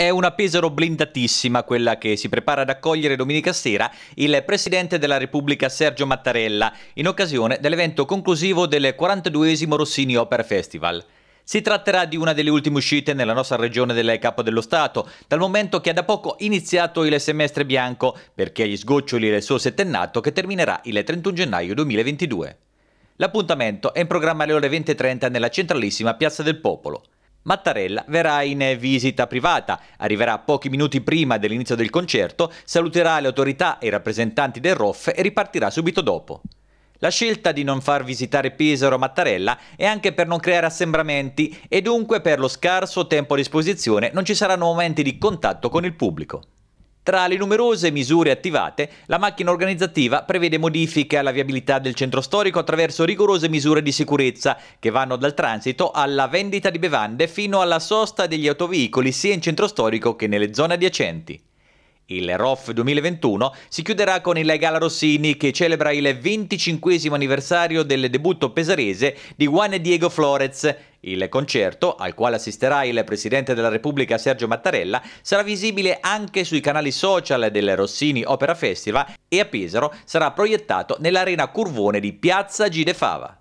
È una Pesaro blindatissima quella che si prepara ad accogliere domenica sera il Presidente della Repubblica Sergio Mattarella in occasione dell'evento conclusivo del 42esimo Rossini Opera Festival. Si tratterà di una delle ultime uscite nella nostra regione del Capo dello Stato, dal momento che ha da poco iniziato il semestre bianco, perché agli sgoccioli del suo settennato che terminerà il 31 gennaio 2022. L'appuntamento è in programma alle ore 20.30 nella centralissima Piazza del Popolo. Mattarella verrà in visita privata, arriverà pochi minuti prima dell'inizio del concerto, saluterà le autorità e i rappresentanti del ROF e ripartirà subito dopo. La scelta di non far visitare Pesaro a Mattarella è anche per non creare assembramenti e dunque per lo scarso tempo a disposizione non ci saranno momenti di contatto con il pubblico. Tra le numerose misure attivate, la macchina organizzativa prevede modifiche alla viabilità del centro storico attraverso rigorose misure di sicurezza che vanno dal transito alla vendita di bevande fino alla sosta degli autoveicoli sia in centro storico che nelle zone adiacenti. Il ROF 2021 si chiuderà con il Gala Rossini che celebra il 25 anniversario del debutto pesarese di Juan Diego Flores, il concerto, al quale assisterà il Presidente della Repubblica Sergio Mattarella, sarà visibile anche sui canali social del Rossini Opera Festival e a Pesaro sarà proiettato nell'arena Curvone di Piazza Gide Fava.